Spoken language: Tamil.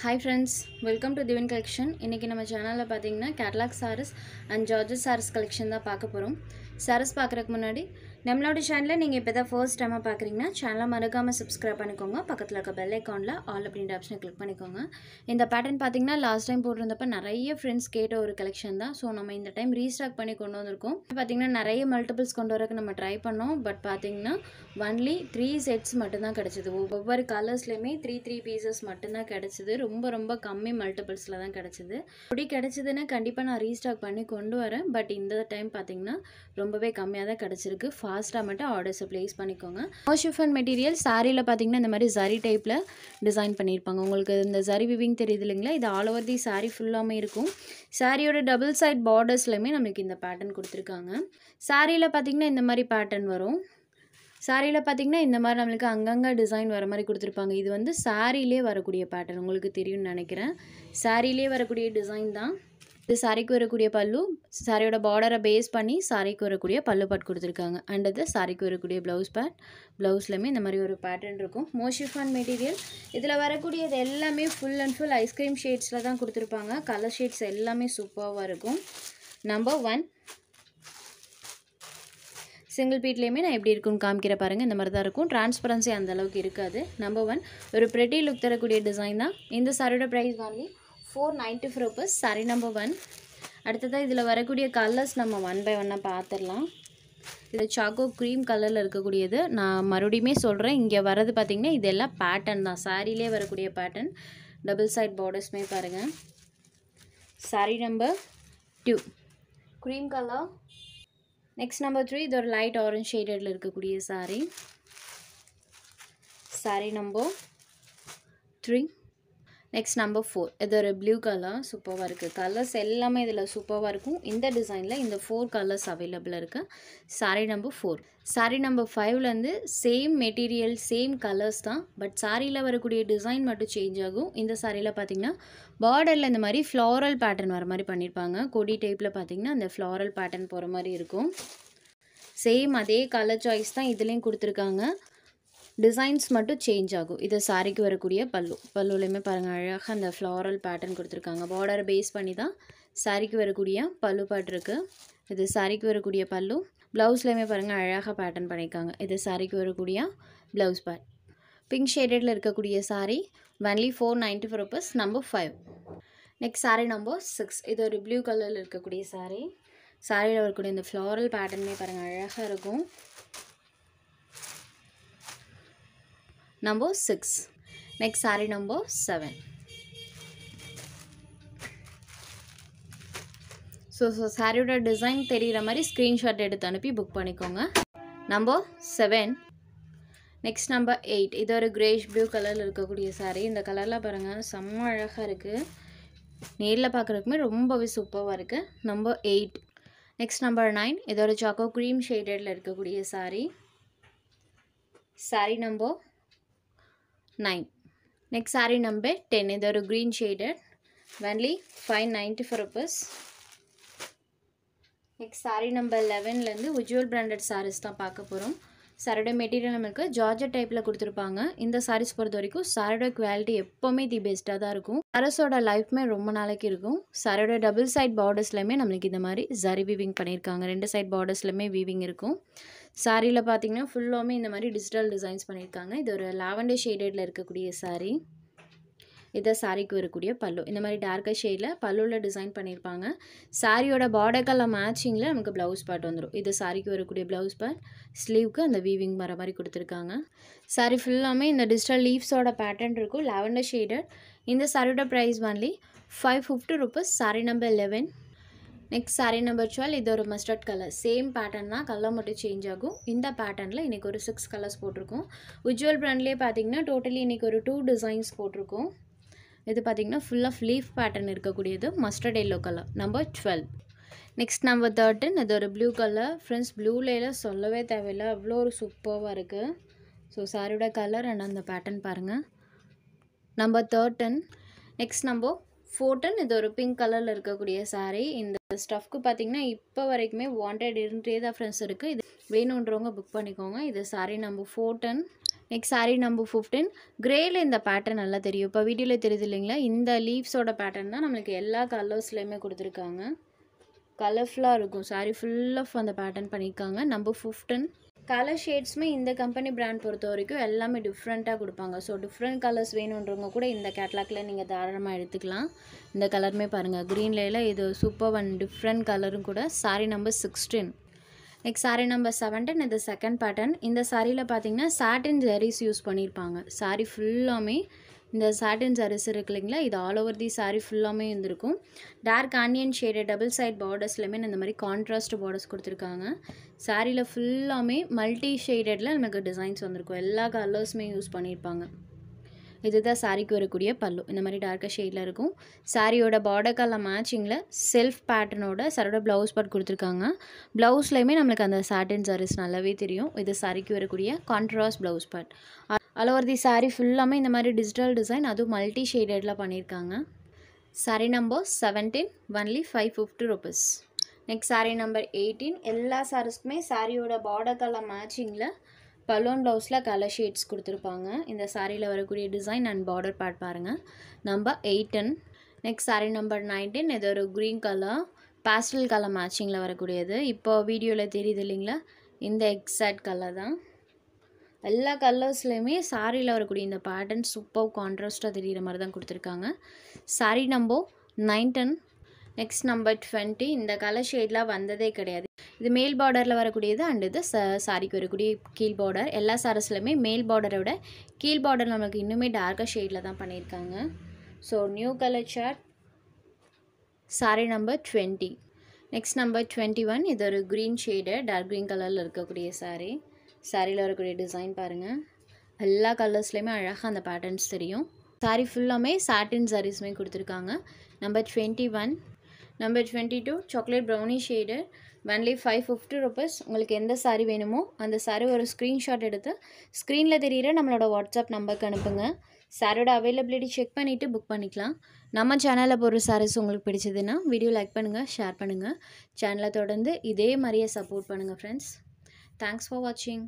ஹாய் ஃப்ரெண்ட்ஸ் வெல்கம் டு திவின் கலெக்ஷன் இன்றைக்கி நம்ம சேனலில் பார்த்தீங்கன்னா catalogue saris and georgettes saris collection தான் பார்க்க போகிறோம் சாரஸ் பார்க்குறதுக்கு முன்னாடி நம்மளோட சேனலை நீங்கள் இப்போ தான் ஃபர்ஸ்ட் டைமாக பார்க்குறீங்கன்னா சேனலை மறக்காமல் சப்ஸ்கிரைப் பண்ணிக்கோங்க பக்கத்தில் இருக்க பெல் ஐக்கானில் ஆல் அப்படின்ற ஆப்ஷனை கிளிக் பண்ணிக்கோங்க இந்த பேட்டர்ன் பார்த்திங்கன்னா லாஸ்ட் டைம் போட்டிருந்தப்ப நிறைய ஃப்ரெண்ட்ஸ் கேட்ட ஒரு கலெக்ஷன் தான் ஸோ நம்ம இந்த டைம் ரீஸ்டாக் பண்ணி கொண்டு வந்திருக்கோம் பார்த்திங்கன்னா நிறைய மல்டிபிள்ஸ் கொண்டு வரக்கு நம்ம ட்ரை பண்ணோம் பட் பார்த்திங்கன்னா ஒன்லி த்ரீ செட்ஸ் மட்டும்தான் கிடச்சிது ஒவ்வொரு கலர்ஸ்லையுமே த்ரீ த்ரீ பீசஸ் மட்டும்தான் கிடச்சிது ரொம்ப ரொம்ப கம்மி மல்டிபிள்ஸில் தான் கிடச்சிது அப்படி கிடச்சிதுன்னா கண்டிப்பாக நான் ரீஸ்டாக் பண்ணி கொண்டு வரேன் பட் இந்த டைம் பார்த்தீங்கன்னா ரொம்பவே கம்மியாக தான் கிடச்சிருக்கு ஃபாஸ்ட்டாக மட்டும் ஆர்டர்ஸை ப்ளேஸ் பண்ணிக்கோங்க ஷிஃபன் மெட்டீரியல் சாரியில் பார்த்தீங்கன்னா இந்த மாதிரி சரி டைப்பில் டிசைன் பண்ணியிருப்பாங்க உங்களுக்கு இந்த சரி விவிங் தெரியுது இல்லைங்களா இது ஆல் ஓவர் தி சாரி ஃபுல்லாமே இருக்கும் சாரியோட டபுள் சைட் பார்டர்ஸ்லையுமே நம்மளுக்கு இந்த பேட்டர்ன் கொடுத்துருக்காங்க சாரியில் பார்த்திங்கன்னா இந்த மாதிரி பேட்டர்ன் வரும் சாரியில் பார்த்திங்கன்னா இந்த மாதிரி நம்மளுக்கு அங்கங்கே டிசைன் வர மாதிரி கொடுத்துருப்பாங்க இது வந்து சாரிலே வரக்கூடிய பேட்டர்ன் உங்களுக்கு தெரியும்னு நினைக்கிறேன் சாரிலே வரக்கூடிய டிசைன் தான் இது சாரிக்கு வரக்கூடிய பல்லு சாரியோட பார்டரை பேஸ் பண்ணி சாரிக்கு வரக்கூடிய பல்லு பாட் கொடுத்துருக்காங்க அண்ட் அது சாரிக்கு வரக்கூடிய ப்ளவுஸ் பேட் ப்ளவுஸ்லையுமே இந்த மாதிரி ஒரு பேட்டர்ன் இருக்கும் மோஷிஃபான் மெட்டீரியல் இதில் வரக்கூடியது எல்லாமே ஃபுல் அண்ட் ஃபுல் ஐஸ்கிரீம் ஷேட்ஸில் தான் கொடுத்துருப்பாங்க கலர் ஷேட்ஸ் எல்லாமே சூப்பராக இருக்கும் நம்பர் ஒன் சிங்கிள் பீட்லேயுமே நான் எப்படி இருக்குன்னு காமிக்கிற பாருங்கள் இந்த மாதிரி தான் இருக்கும் டிரான்ஸ்பரன்சி அந்த அளவுக்கு இருக்காது நம்பர் ஒன் ஒரு ப்ரெட்டி லுக் தரக்கூடிய டிசைன் தான் இந்த சாரியோட price only four ninety four rupees sari number one அடுத்ததாக இதில் வரக்கூடிய கலர்ஸ் நம்ம ஒன் பை ஒன்னாக பார்த்துடலாம் இது சாக்கோ க்ரீம் கலரில் இருக்கக்கூடியது நான் மறுபடியுமே சொல்கிறேன் இங்கே வர்றது பார்த்திங்கன்னா இதெல்லாம் பேட்டர்ன் தான் சாரிலே வரக்கூடிய பேட்டன் டபுள் சைட் பார்டர்ஸ்மே பாருங்கள் sari number two cream colour next number three இது ஒரு லைட் ஆரஞ்ச் ஷேடடில் இருக்கக்கூடிய sari sari number three next number four இது ஒரு ப்ளூ கலர் சூப்பராக இருக்குது கலர்ஸ் எல்லாமே இதில் சூப்பராக இருக்கும் இந்த டிசைனில் இந்த ஃபோர் கலர்ஸ் அவைலபிளாக இருக்குது sari number four sari number ஃபைவ்லேருந்து சேம் மெட்டீரியல் சேம் கலர்ஸ் தான் பட் சாரியில் வரக்கூடிய டிசைன் மட்டும் சேஞ்ச் ஆகும் இந்த சாரியில் பார்த்திங்கன்னா பார்டரில் இந்த மாதிரி ஃப்ளாரல் பேட்டர்ன் வர மாதிரி பண்ணியிருப்பாங்க கொடி டைப்பில் பார்த்திங்கன்னா அந்த ஃப்ளாரல் பேட்டர்ன் போகிற மாதிரி இருக்கும் சேம் அதே கலர் சாய்ஸ் தான் இதுலேயும் கொடுத்துருக்காங்க டிசைன்ஸ் மட்டும் சேஞ்ச் ஆகும் இது சாரிக்கு வரக்கூடிய பல்லு பல்லுலையுமே பாருங்கள் அழகாக அந்த ஃப்ளாரல் பேட்டர்ன் கொடுத்துருக்காங்க பார்டர் பேஸ் பண்ணி தான் சாரிக்கு வரக்கூடிய பல்லு பாட்டு இருக்குது இது சாரிக்கு வரக்கூடிய பல்லு ப்ளவுஸ்லையுமே பாருங்கள் அழகாக பேட்டர்ன் பண்ணியிருக்காங்க இது சாரிக்கு வரக்கூடிய ப்ளவுஸ் பேட் பிங்க் ஷேடடில் இருக்கக்கூடிய sari only four ninety four rupees number five next sari number six இது ஒரு ப்ளூ கலரில் இருக்கக்கூடிய சாரீ சாரியில் வரக்கூடிய இந்த ஃப்ளாரல் பேட்டர்னே பாருங்கள் அழகாக இருக்கும் number six next saree number 7 so so சாரியோட டிசைன் தெரிகிற மாதிரி ஸ்க்ரீன்ஷாட் எடுத்து அனுப்பி புக் பண்ணிக்கோங்க number seven next number eight இது ஒரு கிரேஷ் ப்ளூ கலரில் இருக்கக்கூடிய சாரீ இந்த கலரில் பாருங்கள் செம்ம அழகாக இருக்குது நேரில் பார்க்குறதுக்குமே ரொம்பவே சூப்பராக இருக்குது number eight next number nine இது ஒரு சாக்கோ க்ரீம் ஷேடடில் இருக்கக்கூடிய sari sari number next sari number ten இது ஒரு green shaded only five ninety four rupees next sari number லெவன்லேருந்து உஜுவல் பிராண்டட் சாரீஸ் தான் பார்க்க போகிறோம் சாரோட மெட்டீரியல் நம்மளுக்கு ஜார்ஜர் டைப்பில் கொடுத்துருப்பாங்க இந்த சாரீஸ் பொறுத்த வரைக்கும் சாரோட குவாலிட்டி எப்போவுமே தி பெஸ்ட்டாக தான் இருக்கும் சரஸோட லைஃப்மே ரொம்ப நாளைக்கு இருக்கும் சாரோட டபுள் சைட் பார்டர்ஸ்லையுமே நம்மளுக்கு இந்த மாதிரி சரி வீவிங் பண்ணியிருக்காங்க ரெண்டு சைட் பார்டர்ஸ்லையுமே வீவிங் இருக்கும் சாரியில் பார்த்தீங்கன்னா ஃபுல்லாகவுமே இந்த மாதிரி டிஜிட்டல் டிசைன்ஸ் பண்ணியிருக்காங்க இது ஒரு லாவெண்டர் ஷேடடில் இருக்கக்கூடிய சாரீ இதை சாரிக்கு வரக்கூடிய பல்லு இந்த மாதிரி டார்க்கர் ஷேடில் பல்லுவில் டிசைன் பண்ணியிருப்பாங்க சாரியோட பார்டர் கலர் மேட்சிங்கில் நமக்கு ப்ளவுஸ் பார்ட் வந்துடும் இது சாரிக்கு வரக்கூடிய ப்ளவுஸ் பார்ட் ஸ்லீவ்க்கு அந்த வீவிங் வர மாதிரி கொடுத்துருக்காங்க சாரி ஃபுல்லாமே இந்த டிஜிட்டல் லீவ்ஸோட பேட்டர்ன் இருக்கும் லெவண்டர் ஷேடட் இந்த சாரியோட price only five fifty rupees sari number eleven next sari number twelve இது ஒரு மஸ்டர்ட் கலர் சேம் பேட்டர்ன் தான் கலர் மட்டும் சேஞ்ச் ஆகும் இந்த பேட்டர்னில் இன்றைக்கி ஒரு சிக்ஸ் கலர்ஸ் போட்டிருக்கோம் உஜ்வல் ப்ராண்ட்லேயே பார்த்தீங்கன்னா டோட்டலி இன்றைக்கி ஒரு டூ டிசைன்ஸ் போட்டிருக்கோம் இது பார்த்திங்கன்னா ஃபுல்லாக ஃப்ளீஃப் பேட்டர்ன் இருக்கக்கூடியது mustard yellow colour number twelve next number thirteen இது ஒரு ப்ளூ கலர் ஃப்ரெண்ட்ஸ் ப்ளூலேயில் சொல்லவே தேவையில்லை அவ்வளோ ஒரு சூப்பராக இருக்குது ஸோ சாரியோட கலர் அண்ட் அந்த பேட்டர்ன் பாருங்கள் number thirteen next number fourteen இது ஒரு பிங்க் கலரில் இருக்கக்கூடிய சாரீ இந்த ஸ்டஃப்க்கு பார்த்தீங்கன்னா இப்போ வரைக்குமே வாண்டட் இருந்துகிட்டே தான் ஃப்ரெண்ட்ஸ் இருக்குது இது வேணுன்றவங்க புக் பண்ணிக்கோங்க இது sari number fourteen next sari number fifteen க்ரேயில் இந்த பேட்டர்ன் நல்லா தெரியும் இப்போ வீடியோவில் தெரியுது இல்லைங்களா இந்த லீவ்ஸோட பேட்டர்ன் தான் நம்மளுக்கு எல்லா கலர்ஸ்லேயுமே கொடுத்துருக்காங்க கலர்ஃபுல்லாக இருக்கும் சாரி ஃபுல் ஆஃப் அந்த பேட்டர்ன் பண்ணியிருக்காங்க நம்பர் ஃபிஃப்டீன் கலர் ஷேட்ஸுமே இந்த கம்பெனி பிராண்ட் பொறுத்த வரைக்கும் எல்லாமே டிஃப்ரெண்ட்டாக கொடுப்பாங்க ஸோ டிஃப்ரெண்ட் கலர்ஸ் வேணுன்றவங்க கூட இந்த கேட்லாக்ல நீங்கள் தாராளமாக எடுத்துக்கலாம் இந்த கலருமே பாருங்கள் க்ரீன்லேயில் இது சூப்பர் ஒன் டிஃப்ரெண்ட் கலரும் கூட sari number sixteen next sari number seventeen இந்த செகண்ட் பேட்டர்ன் இந்த சாரியில் பார்த்தீங்கன்னா சாட்டின் ஜரீஸ் யூஸ் பண்ணியிருப்பாங்க சாரி ஃபுல்லாமே இந்த சாட்டின் ஜரீஸ் இருக்கு இல்லைங்களா இது ஆல் ஓவர் தி சாரி ஃபுல்லாமே இருந்திருக்கும் dark onion shade double side பார்டர்ஸ்லையுமே இந்த மாதிரி கான்ட்ராஸ்ட் பார்டர்ஸ் கொடுத்துருக்காங்க சாரியில் ஃபுல்லாமே மல்டி ஷேடடில் நமக்கு டிசைன்ஸ் வந்திருக்கும் எல்லா கலர்ஸுமே யூஸ் பண்ணியிருப்பாங்க இதுதான் சாரிக்கு வரக்கூடிய பல்லு இந்த மாதிரி டார்க்காக ஷேடில் இருக்கும் சாரியோட பார்டர் கலர் மேட்சிங்கில் செல்ஃப் பேட்டர்னோட சாரோட ப்ளவுஸ் பார்ட் கொடுத்துருக்காங்க ப்ளவுஸ்லையுமே நம்மளுக்கு அந்த சாட்டின் சாரீஸ் நல்லாவே தெரியும் இது சாரிக்கு வரக்கூடிய contrast blouse part all over the sari ஃபுல்லாமே இந்த மாதிரி டிஜிட்டல் டிசைன் அதுவும் மல்டி ஷேடடில் பண்ணியிருக்காங்க sari number seventeen only five fifty rupees next sari number eighteen எல்லா சாரீஸ்க்குமே சாரியோட பார்டர் கலர் மேட்சிங்கில் பலோன் ப்ளவுஸில் கலர் ஷேட்ஸ் கொடுத்துருப்பாங்க இந்த சாரியில் வரக்கூடிய டிசைன் அண்ட் பார்டர் பார்ட் பாருங்கள் number eighteen next sari number nineteen இது ஒரு க்ரீன் கலர் பேஸ்டல் கலர் மேட்சிங்கில் வரக்கூடியது இப்போ வீடியோவில் தெரியுது இல்லைங்களா இந்த எக்ஸாக்ட் கலர் தான் எல்லா கலர்ஸ்லையுமே சாரியில் வரக்கூடிய இந்த பேட்டர்ன் சூப்பர் கான்ட்ராஸ்ட்டாக தெரிகிற மாதிரி தான் கொடுத்துருக்காங்க sari number nineteen next number twenty இந்த கலர் ஷேட்லாம் வந்ததே கிடையாது இது மேல் பார்டரில் வரக்கூடியது அண்ட் இது ச சாரிக்கு வரக்கூடிய கீழ் பார்டர் எல்லா சாரஸ்லையுமே மேல் பார்டரை விட கீழ் பார்டர் நம்மளுக்கு இன்னுமே டார்க்காக ஷேடில் தான் பண்ணியிருக்காங்க so new colour shade sari number twenty next number twenty one இது ஒரு க்ரீன் ஷேடு டார்க் க்ரீன் கலரில் இருக்கக்கூடிய சாரீ சாரியில் வரக்கூடிய டிசைன் பாருங்கள் எல்லா கலர்ஸ்லேயுமே அழகாக அந்த பேட்டர்ன்ஸ் தெரியும் சாரி ஃபுல்லாமே சாட்டின் சாரீஸுமே கொடுத்துருக்காங்க number twenty one number twenty two chocolate brownie shade only five fifty rupees உங்களுக்கு எந்த சாரி வேணுமோ அந்த சாரீ ஒரு ஸ்க்ரீன்ஷாட் எடுத்து ஸ்க்ரீனில் தெரிகிற நம்மளோட வாட்ஸ்அப் நம்பருக்கு அனுப்புங்க சாரோட அவைலபிலிட்டி செக் பண்ணிவிட்டு புக் பண்ணிக்கலாம் நம்ம சேனலில் போடுற சாரீஸ் உங்களுக்கு பிடிச்சதுன்னா வீடியோ லைக் பண்ணுங்கள் ஷேர் பண்ணுங்கள் சேனலை தொடர்ந்து இதே மாதிரியே சப்போர்ட் பண்ணுங்கள் ஃப்ரெண்ட்ஸ் தேங்க்ஸ் ஃபார் வாட்சிங்